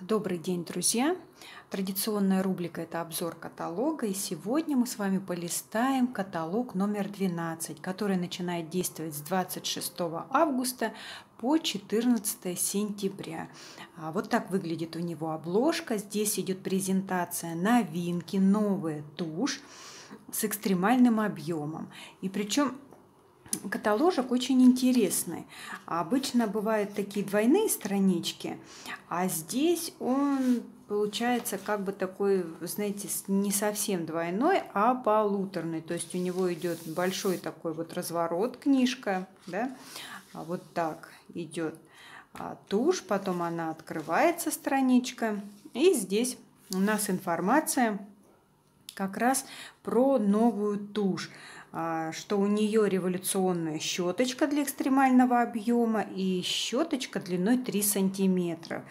Добрый день, друзья! Традиционная рубрика – это обзор каталога, и сегодня мы с вами полистаем каталог номер 12, который начинает действовать с 26 августа по 14 сентября. А вот так выглядит у него обложка. Здесь идет презентация новинки, новая тушь с экстремальным объемом. И причем каталожек очень интересный. Обычно бывают такие двойные странички, а здесь он получается как бы такой, знаете, не совсем двойной, а полуторный. То есть у него идет большой такой вот разворот книжка, да, а вот так идет а тушь, потом она открывается страничка, и здесь у нас информация как раз про новую тушь. А, что у нее революционная щеточка для экстремального объема и щеточка длиной 3 сантиметра.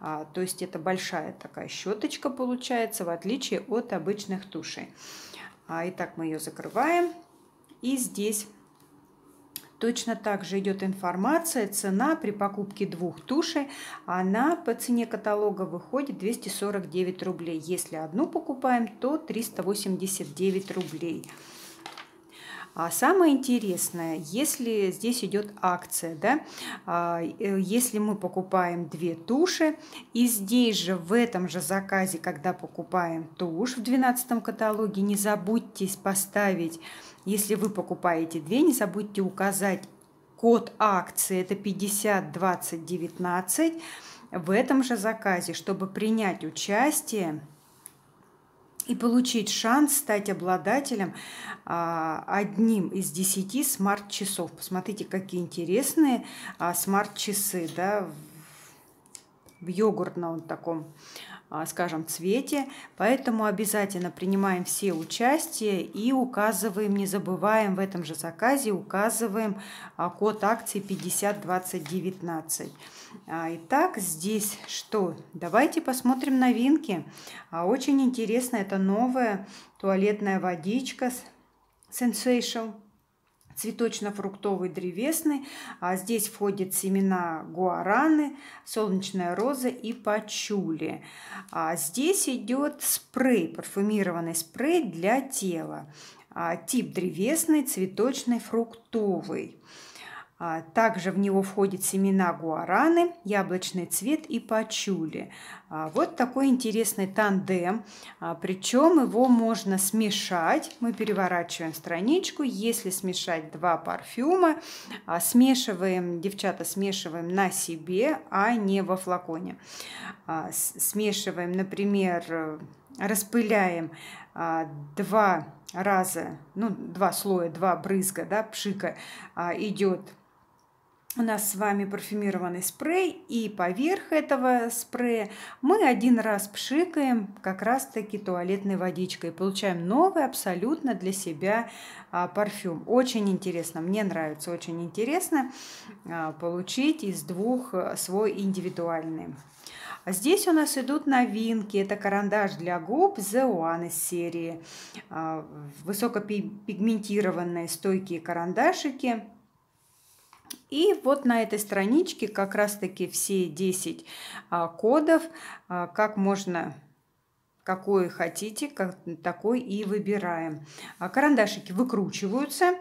А, то есть это большая такая щеточка получается, в отличие от обычных тушей. А, итак, мы ее закрываем. И здесь Точно так же идет информация, цена при покупке двух тушей, она по цене каталога выходит 249 рублей. Если одну покупаем, то 389 рублей. А самое интересное, если здесь идет акция, да, а, э, если мы покупаем две туши, и здесь же в этом же заказе, когда покупаем тушь в 12 каталоге, не забудьте поставить, если вы покупаете две, не забудьте указать код акции, это 502019, в этом же заказе, чтобы принять участие и получить шанс стать обладателем а, одним из десяти смарт-часов. Посмотрите, какие интересные а, смарт-часы, да, в йогуртном таком а, скажем, цвете. Поэтому обязательно принимаем все участие и указываем, не забываем в этом же заказе, указываем а, код акции 502019. А, итак, здесь что? Давайте посмотрим новинки. Очень интересно, это новая туалетная водичка Sensational цветочно-фруктовый древесный. А здесь входят семена гуараны, солнечная роза и пачули. А здесь идет спрей, парфюмированный спрей для тела. А тип древесный, цветочный, фруктовый. А, также в него входят семена гуараны, яблочный цвет и пачули. А, вот такой интересный тандем. А, Причем его можно смешать. Мы переворачиваем страничку. Если смешать два парфюма, смешиваем, девчата, смешиваем на себе, а не во флаконе. Смешиваем, например, э, распыляем два раза, ну, два слоя, два брызга, да, пшика идет у нас с вами парфюмированный спрей, и поверх этого спрея мы один раз пшикаем как раз-таки туалетной водичкой. Получаем новый абсолютно для себя а, парфюм. Очень интересно, мне нравится, очень интересно а, получить из двух э, свой индивидуальный. А здесь у нас идут новинки. Это карандаш для губ The One из серии. Высокопигментированные стойкие карандашики – и вот на этой страничке как раз-таки все 10 а, кодов, а, как можно какой хотите, как, такой и выбираем. А, карандашики выкручиваются.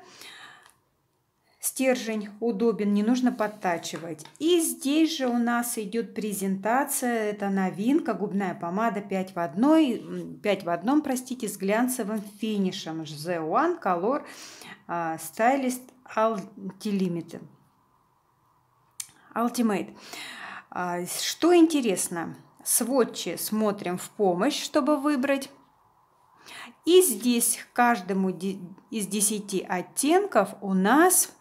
Стержень удобен, не нужно подтачивать. И здесь же у нас идет презентация, это новинка, губная помада 5 в 1, 5 в 1, простите, с глянцевым финишем. The One Color Stylist Altilimit. Ultimate. А, что интересно, сводчи смотрим в помощь, чтобы выбрать. И здесь каждому из 10 оттенков у нас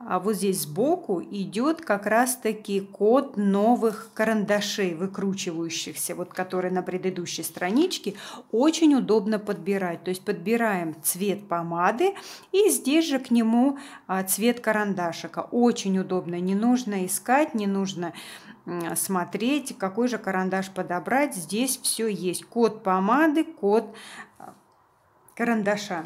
а вот здесь сбоку идет как раз-таки код новых карандашей выкручивающихся, вот которые на предыдущей страничке. Очень удобно подбирать. То есть подбираем цвет помады и здесь же к нему а, цвет карандашика. Очень удобно. Не нужно искать, не нужно смотреть, какой же карандаш подобрать. Здесь все есть. Код помады, код а, карандаша.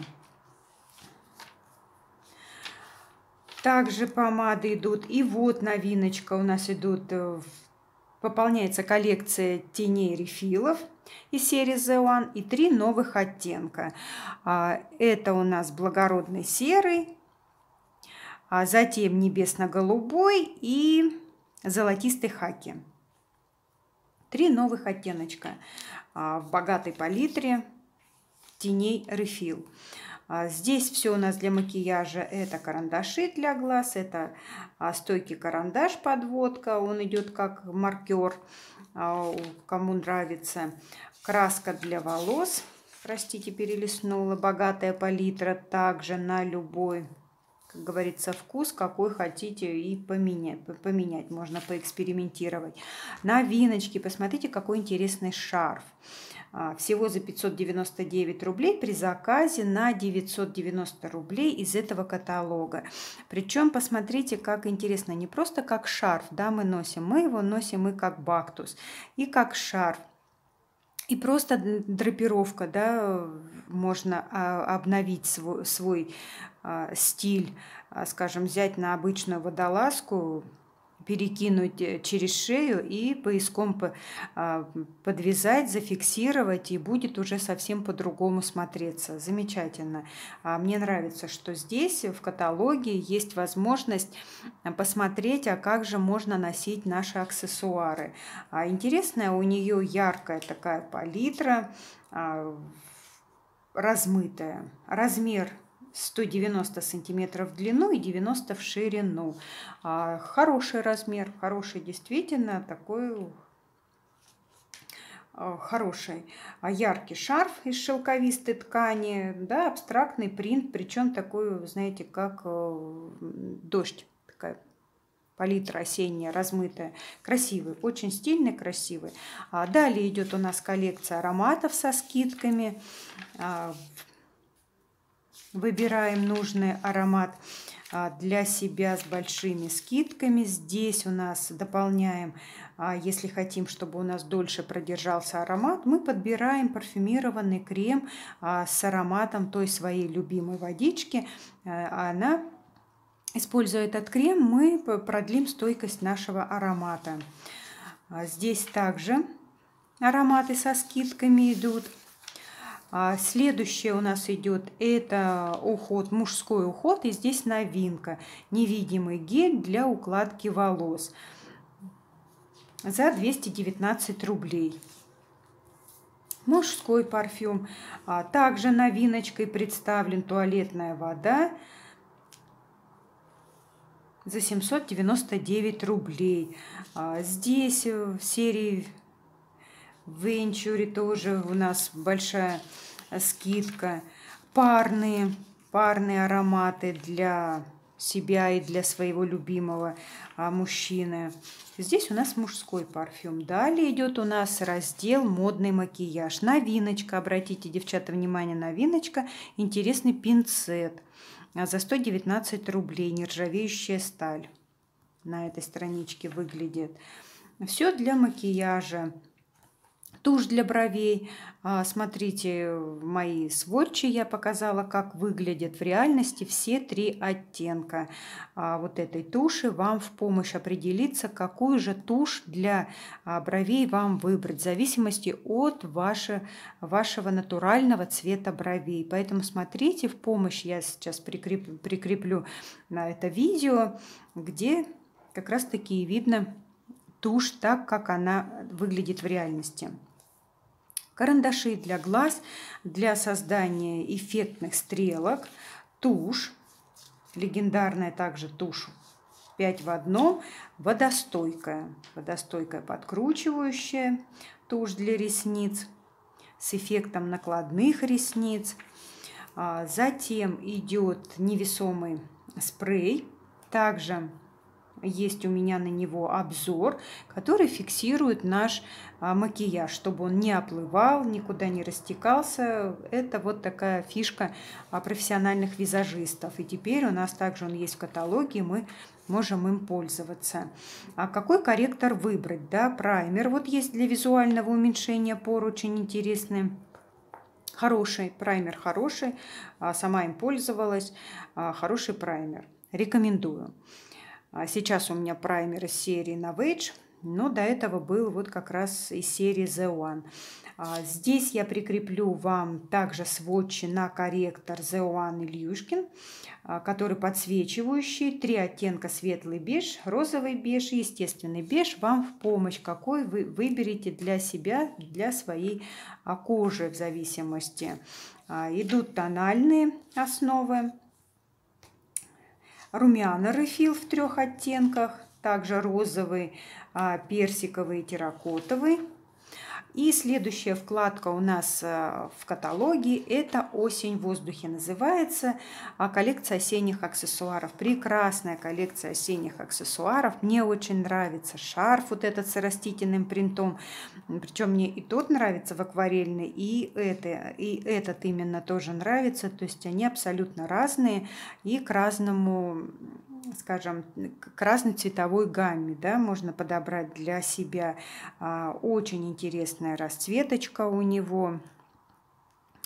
Также помады идут. И вот новиночка у нас идут. Э, пополняется коллекция теней рефилов из серии The One и три новых оттенка. А, это у нас благородный серый, а затем небесно-голубой и золотистый хаки. Три новых оттеночка а, в богатой палитре теней рефил. А, здесь все у нас для макияжа. Это карандаши для глаз, это а, стойкий карандаш подводка. Он идет как маркер, а, кому нравится. Краска для волос. Простите, перелистнула. Богатая палитра также на любой как говорится, вкус, какой хотите, и поменять. поменять. Можно поэкспериментировать. Новиночки. Посмотрите, какой интересный шарф. А, всего за 599 рублей при заказе на 990 рублей из этого каталога. Причем посмотрите, как интересно, не просто как шарф, да, мы носим, мы его носим и как бактус, и как шарф. И просто драпировка, да, можно а, обновить свой, свой а, стиль, а, скажем, взять на обычную водолазку, перекинуть э, через шею и пояском а, подвязать, зафиксировать, и будет уже совсем по-другому смотреться. Замечательно. Мне нравится, что здесь в каталоге есть возможность посмотреть, а как же можно носить наши аксессуары. Интересная у нее яркая такая палитра, размытая. Размер 190 сантиметров в длину и 90 в ширину. А, хороший размер, хороший действительно, такой э, хороший а, яркий шарф из шелковистой ткани, да, абстрактный принт, причем такой, знаете, как э, дождь, такая палитра осенняя, размытая. Красивый, очень стильный, красивый. А, далее идет у нас коллекция ароматов со скидками Выбираем нужный аромат а, для себя с большими скидками. Здесь у нас дополняем, а, если хотим, чтобы у нас дольше продержался аромат, мы подбираем парфюмированный крем а, с ароматом той своей любимой водички. Э, она Используя этот крем, мы продлим стойкость нашего аромата. Здесь также ароматы со скидками идут. А следующее у нас идет это уход, мужской уход. И здесь новинка. Невидимый гель для укладки волос. За 219 рублей. Мужской парфюм. А, также новиночкой представлен туалетная вода за 799 рублей. А, здесь э, в серии в Венчуре тоже у нас большая скидка. Парные, парные ароматы для себя и для своего любимого а, мужчины. Здесь у нас мужской парфюм. Далее идет у нас раздел модный макияж. Новиночка. Обратите, девчата, внимание, новиночка. Интересный пинцет. А, за 119 рублей. Нержавеющая сталь. На этой страничке выглядит. Все для макияжа тушь для бровей. А, смотрите мои сводчи, я показала, как выглядят в реальности все три оттенка а, вот этой туши. Вам в помощь определиться, какую же тушь для а, бровей вам выбрать, в зависимости от ваше, вашего натурального цвета бровей. Поэтому смотрите, в помощь я сейчас прикреплю, прикреплю на это видео, где как раз таки видно, тушь так, как она выглядит в реальности. Карандаши для глаз, для создания эффектных стрелок, тушь, легендарная также тушь 5 в одном, водостойкая, водостойкая подкручивающая тушь для ресниц с эффектом накладных ресниц. А, затем идет невесомый спрей, также есть у меня на него обзор, который фиксирует наш а, макияж, чтобы он не оплывал, никуда не растекался. Это вот такая фишка а, профессиональных визажистов. И теперь у нас также он есть в каталоге, мы можем им пользоваться. А какой корректор выбрать? Да, праймер вот есть для визуального уменьшения пор, очень интересный хороший праймер хороший а, сама им пользовалась хороший праймер рекомендую а сейчас у меня праймер из серии Novage, но до этого был вот как раз из серии The One. А здесь я прикреплю вам также сводчи на корректор The One Ильюшкин, а, который подсвечивающий. Три оттенка светлый беж, розовый беж и естественный беж вам в помощь, какой вы выберете для себя, для своей кожи в зависимости. Идут тональные основы румяно-рефил в трех оттенках, также розовый, а, персиковый и терракотовый. И следующая вкладка у нас э, в каталоге – это «Осень в воздухе» называется. А коллекция осенних аксессуаров. Прекрасная коллекция осенних аксессуаров. Мне очень нравится шарф вот этот с растительным принтом. Причем мне и тот нравится в акварельный, и, это, и этот именно тоже нравится. То есть они абсолютно разные и к разному скажем, красной цветовой гамме, да, можно подобрать для себя. А, очень интересная расцветочка у него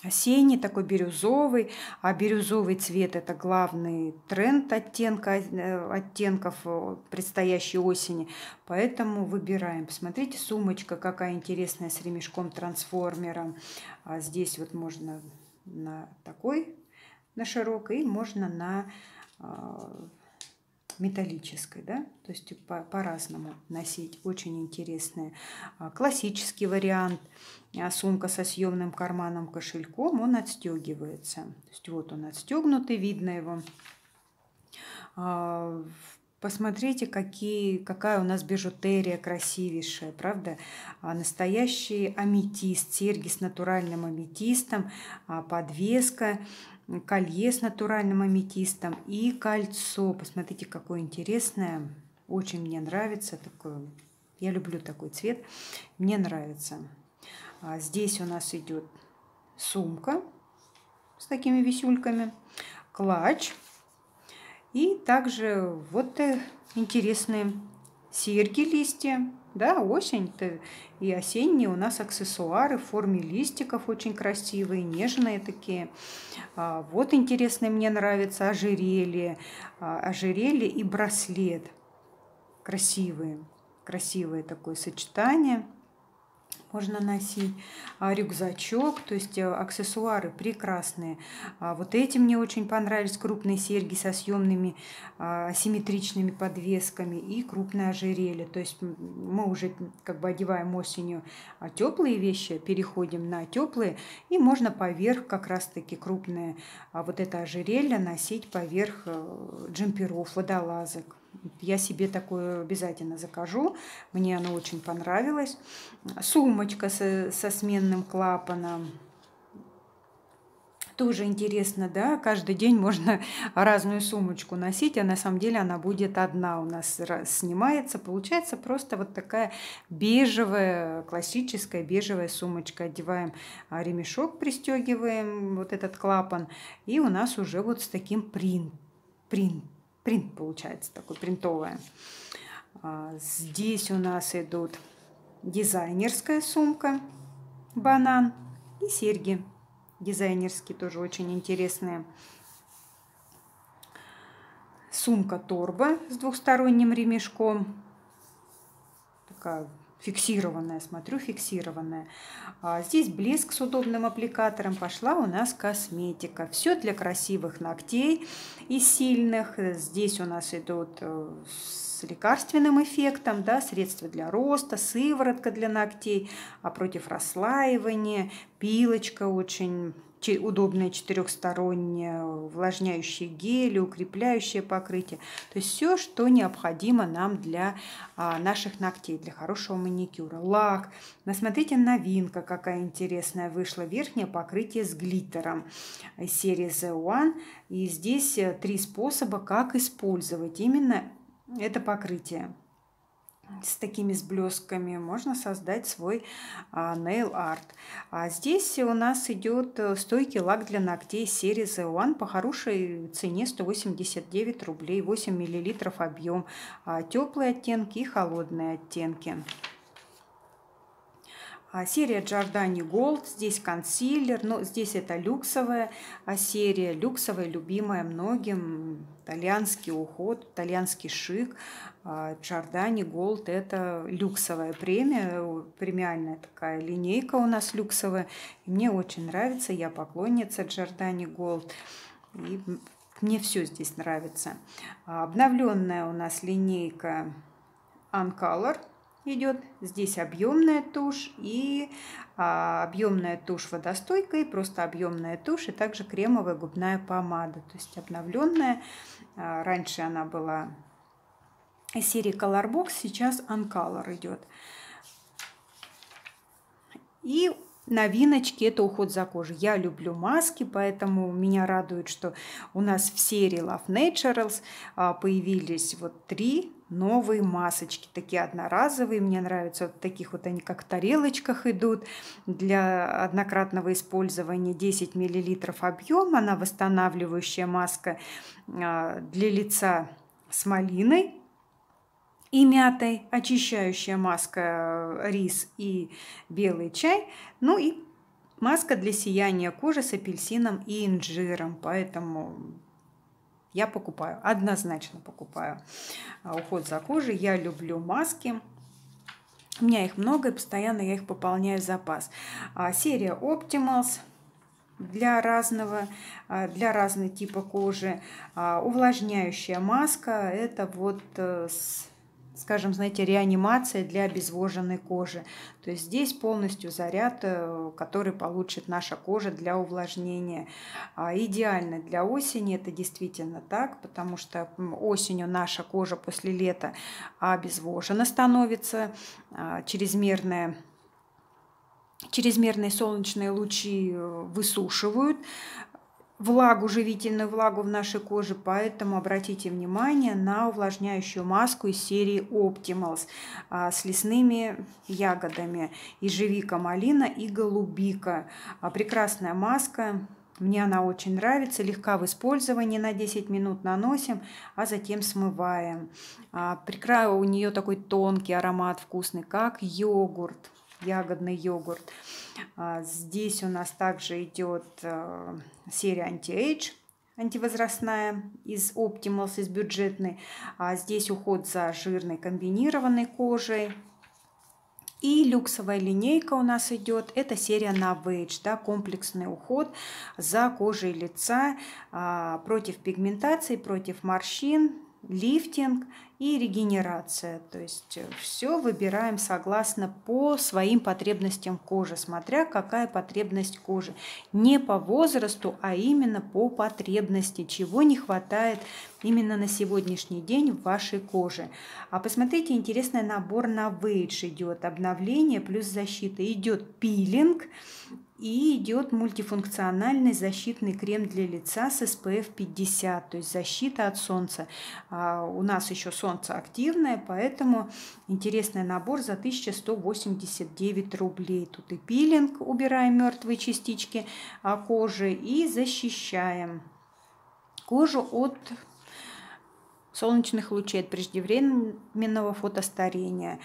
осенний, такой бирюзовый, а бирюзовый цвет – это главный тренд оттенка, э, оттенков э, предстоящей осени, поэтому выбираем. Посмотрите, сумочка какая интересная с ремешком-трансформером. А здесь вот можно на такой, на широкой, и можно на а, металлической, да, то есть типа, по-разному по носить. Очень интересный а, классический вариант. А, сумка со съемным карманом кошельком, он отстегивается. То есть вот он отстегнутый, видно его. А, посмотрите, какие, какая у нас бижутерия красивейшая, правда? Настоящий аметист, серьги с натуральным аметистом, подвеска колье с натуральным аметистом и кольцо. Посмотрите, какое интересное. Очень мне нравится такое. Я люблю такой цвет. Мне нравится. А здесь у нас идет сумка с такими висюльками, клатч. И также вот э, интересные серьги листья да, осень-то и осенние у нас аксессуары в форме листиков очень красивые, нежные такие. А, вот интересно, мне нравится ожерелье, а, ожерелье и браслет красивые, красивое такое сочетание – можно носить, а, рюкзачок, то есть э, аксессуары прекрасные. А вот эти мне очень понравились, крупные серьги со съемными а, симметричными подвесками и крупное ожерелье. То есть мы уже как бы одеваем осенью теплые вещи, переходим на теплые, и можно поверх как раз-таки крупное вот это ожерелье носить поверх э, джемперов, водолазок. Я себе такое обязательно закажу. Мне оно очень понравилось. Сумочка со, со сменным клапаном. Тоже интересно, да, каждый день можно разную сумочку носить, а на самом деле она будет одна у нас снимается. Получается просто вот такая бежевая, классическая бежевая сумочка. Одеваем а, ремешок, пристегиваем вот этот клапан, и у нас уже вот с таким принт, принт принт получается такой, принтовая. Здесь у нас идут дизайнерская сумка, банан и серьги дизайнерские, тоже очень интересные. Сумка-торба с двухсторонним ремешком. Такая фиксированная, смотрю, фиксированная. А здесь блеск с удобным аппликатором, пошла у нас косметика. Все для красивых ногтей и сильных. Здесь у нас идут э, с лекарственным эффектом, да, средства для роста, сыворотка для ногтей, а против расслаивания, пилочка очень удобное четырехстороннее увлажняющее гель, укрепляющее покрытие. То есть все, что необходимо нам для а, наших ногтей, для хорошего маникюра. Лак. Насмотрите, новинка какая интересная вышла. Верхнее покрытие с глиттером серии The One. И здесь э, три способа, как использовать именно это покрытие с такими с блесками можно создать свой а, nail арт. А здесь у нас идет э, стойкий лак для ногтей серии The One по хорошей цене 189 рублей, 8 миллилитров объем, а теплые оттенки и холодные оттенки. А, серия Giordani Gold, здесь консилер, но ну, здесь это люксовая а серия, люксовая, любимая многим, итальянский уход, итальянский шик. Giordani а, Gold – это люксовая премия, премиальная такая линейка у нас люксовая. мне очень нравится, я поклонница Giordani Gold. И мне все здесь нравится. А, Обновленная у нас линейка Uncolor – идет. Здесь объемная тушь и а, объемная тушь водостойкая, и просто объемная тушь, и также кремовая губная помада, то есть обновленная. А, раньше она была из серии Colorbox, сейчас Uncolor идет. И новиночки – это уход за кожей. Я люблю маски, поэтому меня радует, что у нас в серии Love Naturals а, появились вот три новые масочки, такие одноразовые. Мне нравятся вот таких вот они как в тарелочках идут для однократного использования 10 мл объем. Она восстанавливающая маска а, для лица с малиной и мятой, очищающая маска э, рис и белый чай, ну и маска для сияния кожи с апельсином и инжиром. Поэтому я покупаю, однозначно покупаю а, уход за кожей. Я люблю маски. У меня их много, и постоянно я их пополняю запас. А, серия Optimals для разного, а, для разного типа кожи. Увлажняющая маска, это вот э, с скажем, знаете, реанимация для обезвоженной кожи. То есть здесь полностью заряд, э, который получит наша кожа для увлажнения. А, идеально для осени это действительно так, потому что осенью наша кожа после лета обезвожена становится, а, чрезмерная чрезмерные солнечные лучи э, высушивают влагу, живительную влагу в нашей коже, поэтому обратите внимание на увлажняющую маску из серии Optimals а, с лесными ягодами ежевика, малина и голубика. А, прекрасная маска, мне она очень нравится, легка в использовании, на 10 минут наносим, а затем смываем. А, Прекрасно, у нее такой тонкий аромат вкусный, как йогурт ягодный йогурт. А, здесь у нас также идет а, серия антиэйдж, антивозрастная из Optimals, из бюджетной. А здесь уход за жирной комбинированной кожей. И люксовая линейка у нас идет. Это серия Novage, да, комплексный уход за кожей лица а, против пигментации, против морщин, лифтинг и регенерация. То есть э, все выбираем согласно по своим потребностям кожи, смотря какая потребность кожи. Не по возрасту, а именно по потребности, чего не хватает именно на сегодняшний день в вашей коже. А посмотрите, интересный набор на Вейдж идет. Обновление плюс защита. Идет пилинг, и идет мультифункциональный защитный крем для лица с SPF 50, то есть защита от солнца. А у нас еще солнце активное, поэтому интересный набор за 1189 рублей. Тут и пилинг, убираем мертвые частички а, кожи и защищаем кожу от солнечных лучей, от преждевременного фотостарения.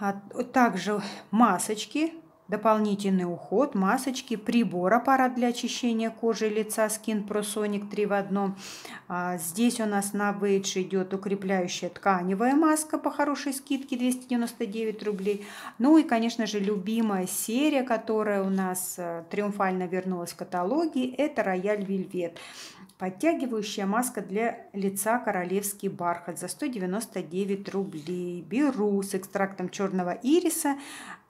А также масочки дополнительный уход, масочки, прибор, аппарат для очищения кожи и лица Skin Pro Sonic 3 в одном. А, здесь у нас на бейдж идет укрепляющая тканевая маска по хорошей скидке 299 рублей. Ну и, конечно же, любимая серия, которая у нас э, триумфально вернулась в каталоге, это Рояль Вельвет. Подтягивающая маска для лица королевский бархат за 199 рублей. Беру с экстрактом черного ириса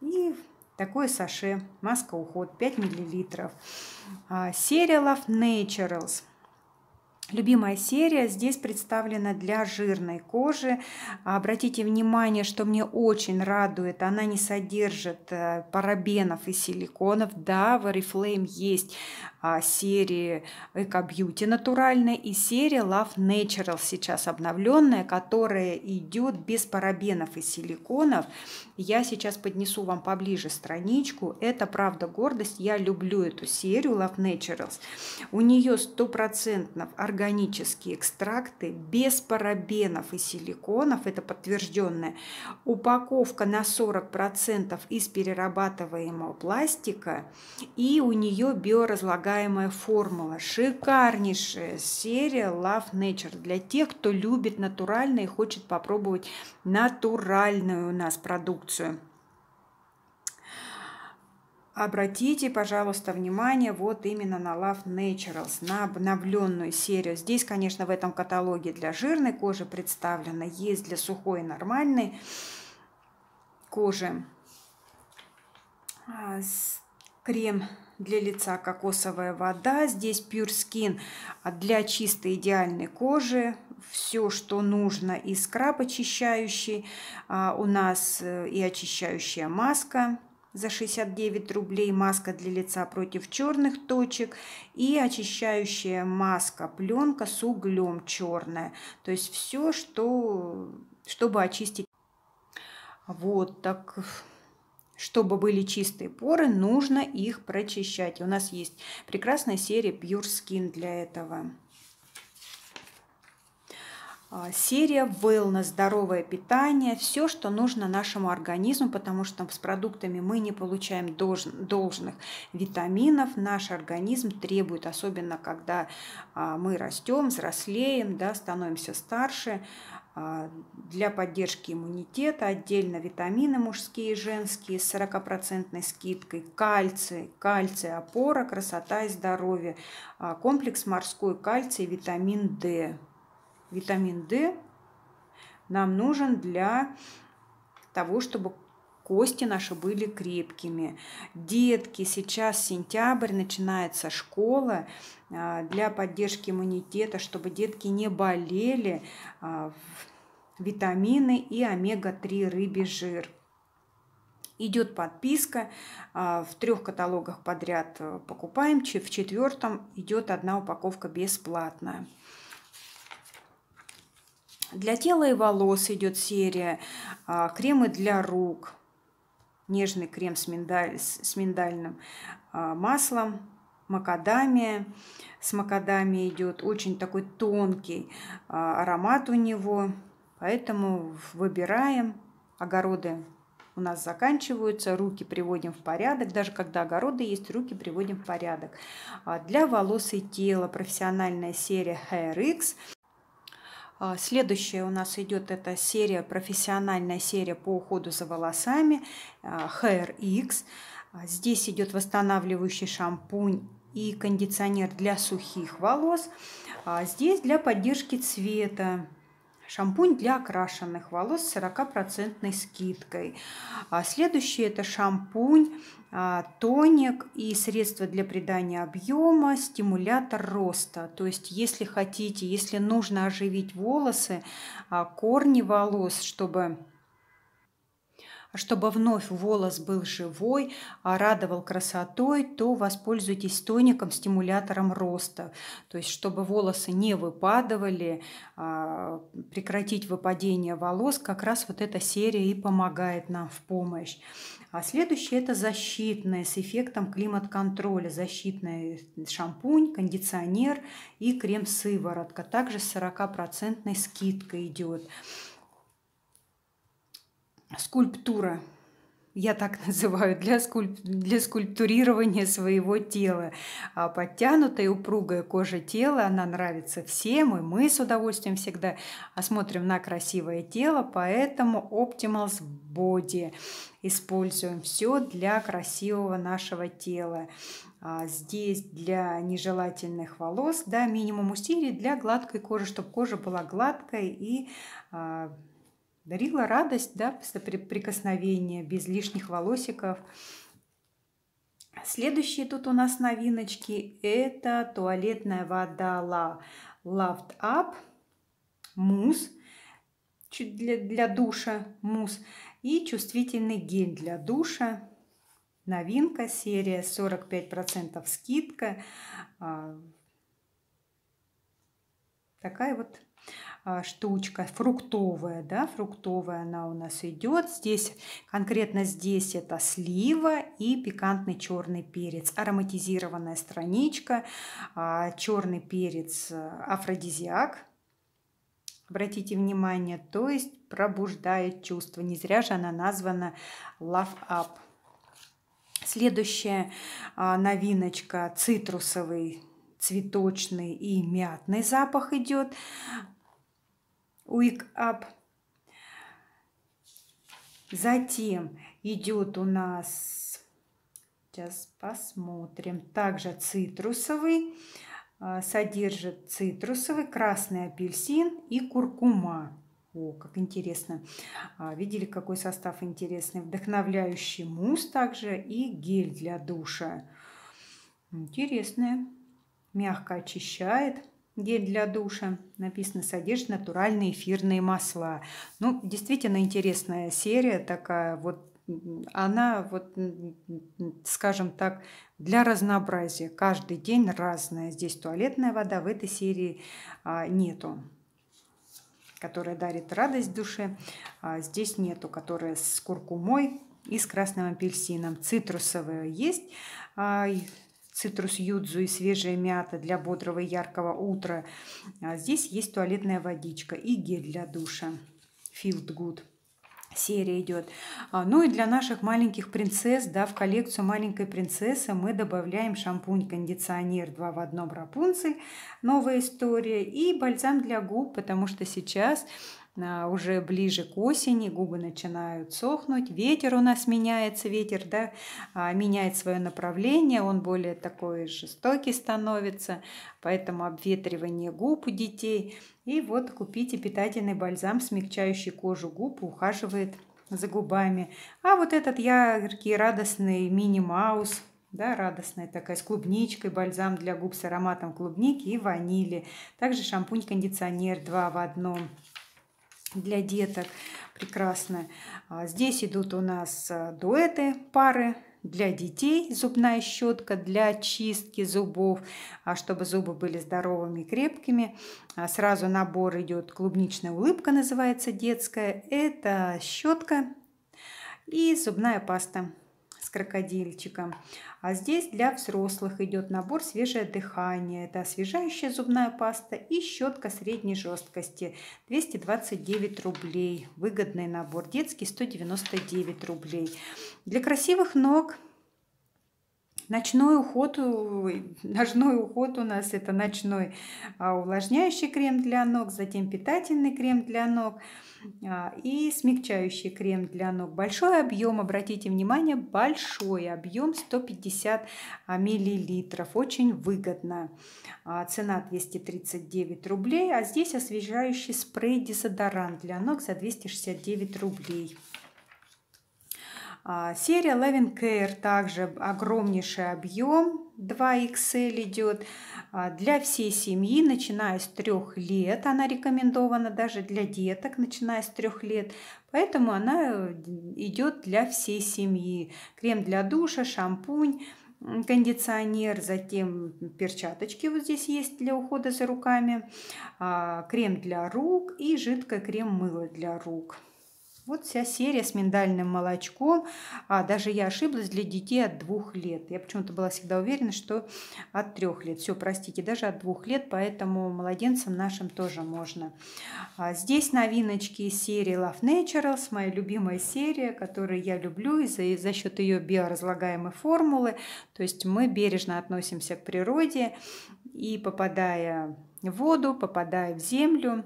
и Такое саше, маска уход 5 мл. А, сериалов Naturals Любимая серия здесь представлена для жирной кожи. Обратите внимание, что мне очень радует, она не содержит э, парабенов и силиконов. Да, в Oriflame есть а, серии Eco Beauty натуральная и серия Love Natural сейчас обновленная, которая идет без парабенов и силиконов. Я сейчас поднесу вам поближе страничку. Это правда гордость. Я люблю эту серию Love Naturals. У нее стопроцентно организм органические экстракты без парабенов и силиконов, это подтвержденное. Упаковка на 40% из перерабатываемого пластика и у нее биоразлагаемая формула. Шикарнейшая серия Love Nature для тех, кто любит натуральное и хочет попробовать натуральную у нас продукцию. Обратите, пожалуйста, внимание вот именно на Love Naturals, на обновленную серию. Здесь, конечно, в этом каталоге для жирной кожи представлено, есть для сухой и нормальной кожи. А, крем для лица кокосовая вода. Здесь Pure Skin для чистой идеальной кожи. Все, что нужно. И скраб очищающий. А, у нас э, и очищающая маска за 69 рублей, маска для лица против черных точек и очищающая маска, пленка с углем черная. То есть все, что, чтобы очистить. Вот так чтобы были чистые поры, нужно их прочищать. У нас есть прекрасная серия Pure Skin для этого. А, серия wellness, здоровое питание, все, что нужно нашему организму, потому что с продуктами мы не получаем должных витаминов. Наш организм требует, особенно когда а, мы растем, взрослеем, да, становимся старше, а, для поддержки иммунитета отдельно витамины мужские и женские с 40% скидкой, кальций, кальций, опора, красота и здоровье, комплекс морской кальций, витамин D витамин D нам нужен для того, чтобы кости наши были крепкими. Детки, сейчас сентябрь, начинается школа а, для поддержки иммунитета, чтобы детки не болели, а, витамины и омега-3 рыбий жир. Идет подписка, а, в трех каталогах подряд э, покупаем, в четвертом идет одна упаковка бесплатная. Для тела и волос идет серия, а, кремы для рук, нежный крем с, миндаль, с миндальным а, маслом, макадамия. С макадамией идет очень такой тонкий а, аромат у него, поэтому выбираем. Огороды у нас заканчиваются, руки приводим в порядок. Даже когда огороды есть, руки приводим в порядок. Для волос и тела профессиональная серия HairX а, следующая у нас идет эта серия, профессиональная серия по уходу за волосами а, Hair X. А, здесь идет восстанавливающий шампунь и кондиционер для сухих волос. А здесь для поддержки цвета. Шампунь для окрашенных волос с 40% скидкой. А следующий это шампунь а, тоник и средства для придания объема, стимулятор роста. То есть, если хотите, если нужно оживить волосы, а, корни волос, чтобы чтобы вновь волос был живой, а, радовал красотой, то воспользуйтесь тоником, стимулятором роста. То есть, чтобы волосы не выпадывали, прекратить выпадение волос, как раз вот эта серия и помогает нам в помощь. А следующее – это защитное с эффектом климат-контроля. Защитный шампунь, кондиционер и крем-сыворотка. Также с 40% скидкой идет. Скульптура я так называю, для, скульп... для скульптурирования своего тела. А подтянутая, упругая кожа тела, она нравится всем, и мы с удовольствием всегда осмотрим на красивое тело, поэтому Optimals Body используем все для красивого нашего тела. А здесь для нежелательных волос, да, минимум усилий для гладкой кожи, чтобы кожа была гладкой и а, дарила радость, да, соприкосновения, без лишних волосиков. Следующие тут у нас новиночки – это туалетная вода La Loved Up, мус чуть для, для душа, мус и чувствительный гель для душа. Новинка, серия 45% скидка. А, такая вот а, штучка фруктовая, да, фруктовая она у нас идет. Здесь конкретно здесь это слива и пикантный черный перец, ароматизированная страничка, а, черный перец э, афродизиак. Обратите внимание, то есть пробуждает чувство. Не зря же она названа Love Up. Следующая а, новиночка цитрусовый цветочный и мятный запах идет. Wake Up. Затем идет у нас, сейчас посмотрим, также цитрусовый, а, содержит цитрусовый, красный апельсин и куркума. О, как интересно. А, видели, какой состав интересный. Вдохновляющий мусс также и гель для душа. Интересное. Мягко очищает. Гель для душа. Написано «Содержит натуральные эфирные масла». Ну, действительно интересная серия такая. Вот она, вот, скажем так, для разнообразия. Каждый день разная. Здесь туалетная вода, в этой серии а, нету которая дарит радость душе. А здесь нету, которая с куркумой и с красным апельсином. Цитрусовая есть. А, цитрус юдзу и свежая мята для бодрого и яркого утра. А здесь есть туалетная водичка и гель для душа. Field Good серия идет. А, ну и для наших маленьких принцесс, да, в коллекцию маленькой принцессы мы добавляем шампунь-кондиционер 2 в одном Рапунцель, новая история, и бальзам для губ, потому что сейчас а, уже ближе к осени, губы начинают сохнуть, ветер у нас меняется, ветер да, а, меняет свое направление, он более такой жестокий становится, поэтому обветривание губ у детей. И вот купите питательный бальзам, смягчающий кожу губ, ухаживает за губами. А вот этот яркий, радостный мини-маус, да, радостная такая, с клубничкой, бальзам для губ с ароматом клубники и ванили. Также шампунь-кондиционер 2 в одном для деток. Прекрасно. А, здесь идут у нас а, дуэты, пары для детей, зубная щетка для чистки зубов, а, чтобы зубы были здоровыми и крепкими. Сразу набор идет клубничная улыбка, называется детская. Это щетка и зубная паста крокодильчиком. А здесь для взрослых идет набор свежее дыхание. Это освежающая зубная паста и щетка средней жесткости. 229 рублей. Выгодный набор. Детский 199 рублей. Для красивых ног Ночной уход, э, ножной уход у нас это ночной а, увлажняющий крем для ног, затем питательный крем для ног а, и смягчающий крем для ног. Большой объем, обратите внимание, большой объем 150 а, миллилитров, очень выгодно. Цена 239 рублей, а здесь освежающий спрей дезодорант для ног за 269 рублей. А, серия Loving Care также огромнейший объем, 2XL идет а, для всей семьи, начиная с 3 лет. Она рекомендована даже для деток, начиная с 3 лет. Поэтому она э, идет для всей семьи. Крем для душа, шампунь, кондиционер, затем перчаточки вот здесь есть для ухода за руками, а, крем для рук и жидкое крем-мыло для рук. Вот вся серия с миндальным молочком. А даже я ошиблась для детей от двух лет. Я почему-то была всегда уверена, что от трех лет. Все, простите, даже от двух лет, поэтому младенцам нашим тоже можно. А здесь новиночки из серии Love Naturals, моя любимая серия, которую я люблю и за, и за счет ее биоразлагаемой формулы. То есть мы бережно относимся к природе и попадая в воду, попадая в землю,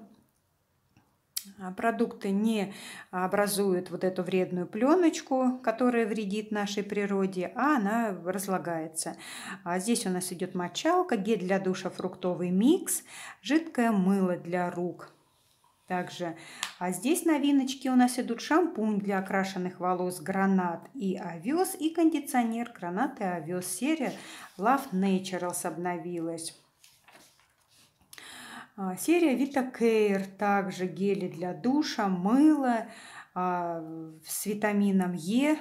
а, продукты не образуют вот эту вредную пленочку, которая вредит нашей природе, а она разлагается. А здесь у нас идет мочалка, гель для душа фруктовый микс, жидкое мыло для рук. Также, а здесь новиночки у нас идут шампунь для окрашенных волос «Гранат» и «Овес» и кондиционер «Гранат» и «Овес». Серия Love Naturals обновилась. А, серия Vita Care, также гели для душа, мыло а, с витамином Е,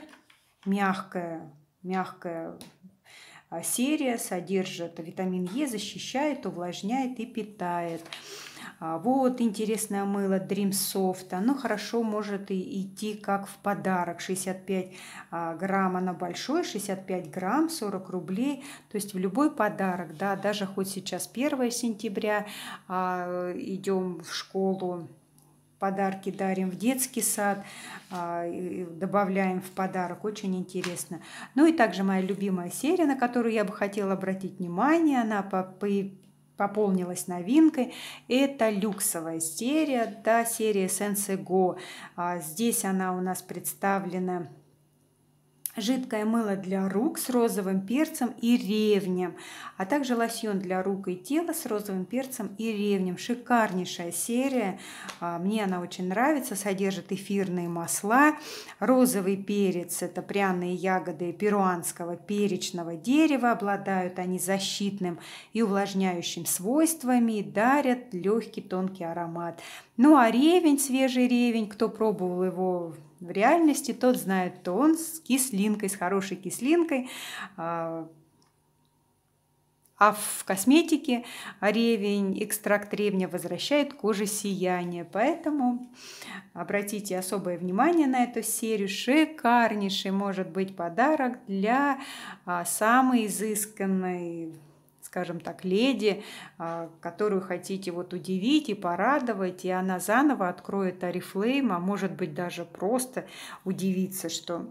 мягкая, мягкая а, серия, содержит витамин Е, защищает, увлажняет и питает. А, вот интересное мыло Dream Soft. Оно хорошо может и идти как в подарок. 65 а, грамм оно большое, 65 грамм, 40 рублей. То есть в любой подарок, да, даже хоть сейчас 1 сентября а, идем в школу, подарки дарим в детский сад, добавляем в подарок, очень интересно. Ну и также моя любимая серия, на которую я бы хотела обратить внимание, она по пополнилась новинкой. Это люксовая серия, да, серия Sense Go. А, здесь она у нас представлена жидкое мыло для рук с розовым перцем и ревнем, а также лосьон для рук и тела с розовым перцем и ревнем. Шикарнейшая серия, а, мне она очень нравится, содержит эфирные масла, розовый перец – это пряные ягоды перуанского перечного дерева, обладают они защитным и увлажняющим свойствами и дарят легкий тонкий аромат. Ну а ревень, свежий ревень, кто пробовал его в реальности тот знает, то он с кислинкой, с хорошей кислинкой. А, а в косметике ревень, экстракт ревня возвращает коже сияние. Поэтому обратите особое внимание на эту серию. Шикарнейший может быть подарок для а, самой изысканной скажем так, леди, а, которую хотите вот удивить и порадовать, и она заново откроет Арифлейм, а может быть даже просто удивится, что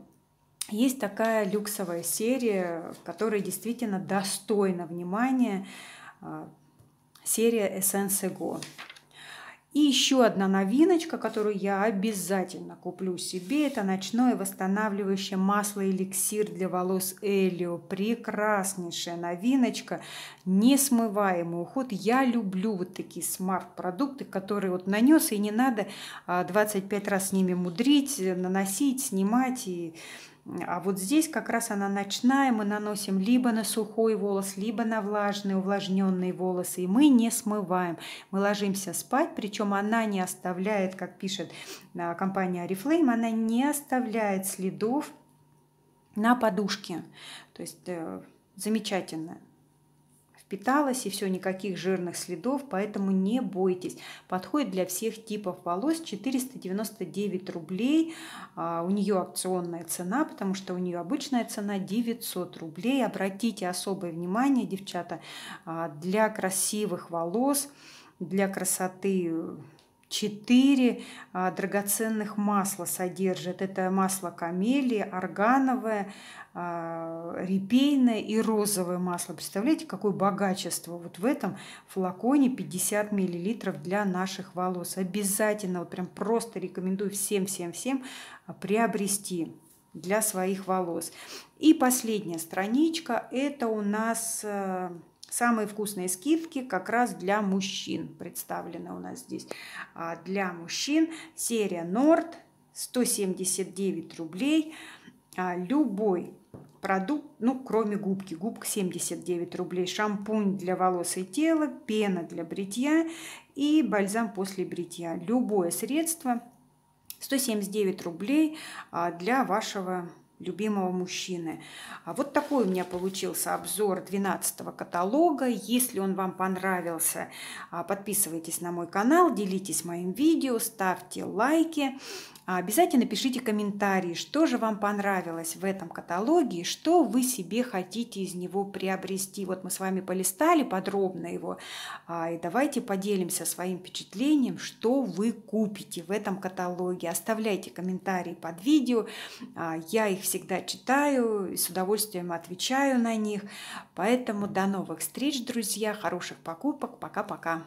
есть такая люксовая серия, которая действительно достойна внимания, а, серия Essence Go. И еще одна новиночка, которую я обязательно куплю себе, это ночное восстанавливающее масло эликсир для волос Элио. Прекраснейшая новиночка, несмываемый уход. Я люблю вот такие смарт-продукты, которые вот нанес, и не надо 25 а, раз с ними мудрить, наносить, снимать и а вот здесь как раз она ночная, мы наносим либо на сухой волос, либо на влажные, увлажненные волосы, и мы не смываем. Мы ложимся спать, причем она не оставляет, как пишет а, компания Oriflame, она не оставляет следов на подушке. То есть э, замечательно впиталось и все, никаких жирных следов, поэтому не бойтесь. Подходит для всех типов волос 499 рублей. А, у нее акционная цена, потому что у нее обычная цена 900 рублей. Обратите особое внимание, девчата, а, для красивых волос, для красоты четыре а, драгоценных масла содержит. Это масло камелии, органовое, а, репейное и розовое масло. Представляете, какое богачество вот в этом флаконе 50 мл для наших волос. Обязательно, вот прям просто рекомендую всем-всем-всем а, приобрести для своих волос. И последняя страничка – это у нас э, Самые вкусные скидки как раз для мужчин представлены у нас здесь. А для мужчин серия Nord 179 рублей. А любой продукт, ну, кроме губки. Губка 79 рублей, шампунь для волос и тела, пена для бритья и бальзам после бритья. Любое средство 179 рублей а, для вашего любимого мужчины. А вот такой у меня получился обзор 12 каталога. Если он вам понравился, а, подписывайтесь на мой канал, делитесь моим видео, ставьте лайки. А обязательно пишите комментарии, что же вам понравилось в этом каталоге, что вы себе хотите из него приобрести. Вот мы с вами полистали подробно его, а, и давайте поделимся своим впечатлением, что вы купите в этом каталоге. Оставляйте комментарии под видео, а, я их всегда читаю и с удовольствием отвечаю на них. Поэтому до новых встреч, друзья, хороших покупок, пока-пока.